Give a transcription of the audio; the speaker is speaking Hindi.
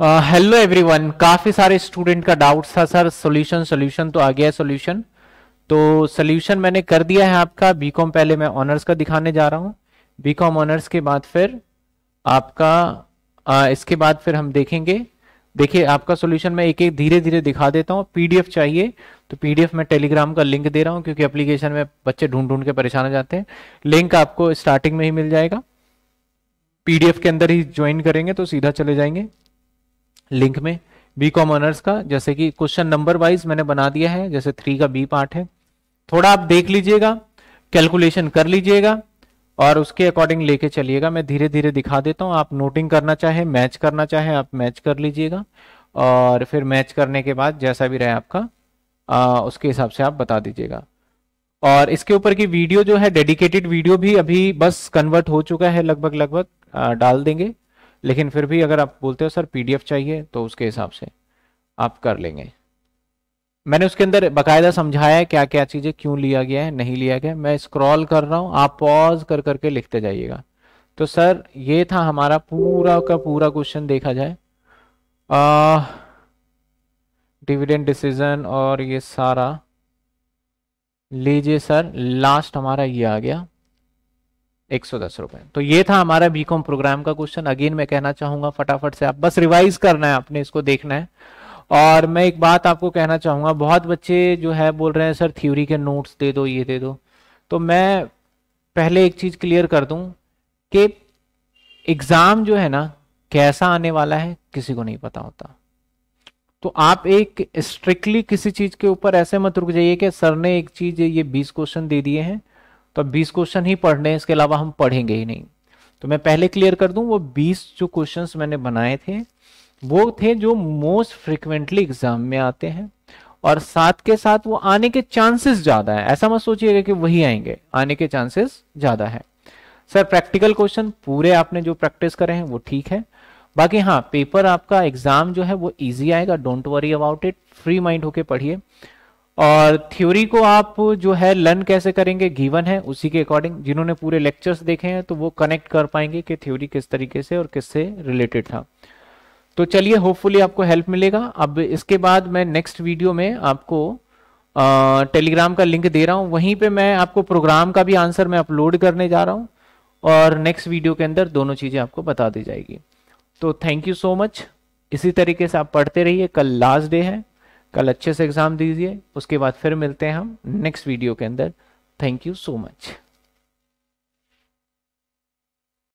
हेलो uh, एवरीवन काफ़ी सारे स्टूडेंट का डाउट था सर सॉल्यूशन सॉल्यूशन तो आ गया सॉल्यूशन तो सॉल्यूशन मैंने कर दिया है आपका बीकॉम पहले मैं ऑनर्स का दिखाने जा रहा हूँ बीकॉम ऑनर्स के बाद फिर आपका आ, uh, इसके बाद फिर हम देखेंगे देखिए आपका सॉल्यूशन मैं एक एक धीरे धीरे दिखा देता हूँ पीडीएफ चाहिए तो पीडीएफ मैं टेलीग्राम का लिंक दे रहा हूँ क्योंकि एप्लीकेशन में बच्चे ढूंढ ढूंढ के परेशान हो जाते हैं लिंक आपको स्टार्टिंग में ही मिल जाएगा पीडीएफ के अंदर ही ज्वाइन करेंगे तो सीधा चले जाएंगे लिंक में बी कॉम ऑनर्स का जैसे कि क्वेश्चन नंबर वाइज मैंने बना दिया है जैसे थ्री का बी पार्ट है थोड़ा आप देख लीजिएगा कैलकुलेशन कर लीजिएगा और उसके अकॉर्डिंग लेके चलिएगा मैं धीरे धीरे दिखा देता हूँ आप नोटिंग करना चाहे मैच करना चाहे आप मैच कर लीजिएगा और फिर मैच करने के बाद जैसा भी रहे आपका आ, उसके हिसाब से आप बता दीजिएगा और इसके ऊपर की वीडियो जो है डेडिकेटेड वीडियो भी अभी बस कन्वर्ट हो चुका है लगभग लगभग डाल देंगे लेकिन फिर भी अगर आप बोलते हो सर पीडीएफ चाहिए तो उसके हिसाब से आप कर लेंगे मैंने उसके अंदर बकायदा समझाया क्या क्या चीज़ें क्यों लिया गया है नहीं लिया गया मैं स्क्रॉल कर रहा हूं आप पॉज कर करके लिखते जाइएगा तो सर ये था हमारा पूरा का पूरा क्वेश्चन देखा जाए डिविडेंड डिसीजन और ये सारा लीजिए सर लास्ट हमारा ये आ गया एक सौ दस रुपए तो ये था हमारा बीकॉम प्रोग्राम का क्वेश्चन अगेन मैं कहना चाहूंगा फटाफट से आप बस रिवाइज करना है आपने इसको देखना है और मैं एक बात आपको कहना चाहूंगा बहुत बच्चे जो है बोल रहे हैं सर थ्योरी के नोट्स दे दो ये दे दो तो मैं पहले एक चीज क्लियर कर दूं कि एग्जाम जो है ना कैसा आने वाला है किसी को नहीं पता होता तो आप एक स्ट्रिक्टली किसी चीज के ऊपर ऐसे मत रुक जाइए कि सर ने एक चीज ये बीस क्वेश्चन दे दिए हैं तो अब बीस क्वेश्चन ही पढ़ने इसके अलावा हम पढ़ेंगे ही नहीं तो मैं पहले क्लियर कर दूं वो बीस जो क्वेश्चन मैंने बनाए थे वो थे जो मोस्ट फ्रिक्वेंटली एग्जाम में आते हैं और साथ के साथ वो आने के चांसेस ज्यादा है ऐसा मत सोचिएगा कि वही आएंगे आने के चांसेस ज्यादा है सर प्रैक्टिकल क्वेश्चन पूरे आपने जो प्रैक्टिस करे हैं वो ठीक है बाकी हाँ पेपर आपका एग्जाम जो है वो इजी आएगा don't worry about it free mind होके पढ़िए और थ्योरी को आप जो है लर्न कैसे करेंगे गिवन है उसी के अकॉर्डिंग जिन्होंने पूरे लेक्चर्स देखे हैं तो वो कनेक्ट कर पाएंगे कि थ्योरी किस तरीके से और किससे रिलेटेड था तो चलिए होपफुली आपको हेल्प मिलेगा अब इसके बाद मैं नेक्स्ट वीडियो में आपको टेलीग्राम का लिंक दे रहा हूँ वहीं पे मैं आपको प्रोग्राम का भी आंसर मैं अपलोड करने जा रहा हूँ और नेक्स्ट वीडियो के अंदर दोनों चीज़ें आपको बता दी जाएगी तो थैंक यू सो मच इसी तरीके से आप पढ़ते रहिए कल लास्ट डे है कल अच्छे से एग्ज़ाम दीजिए उसके बाद फिर मिलते हैं हम नेक्स्ट वीडियो के अंदर थैंक यू सो मच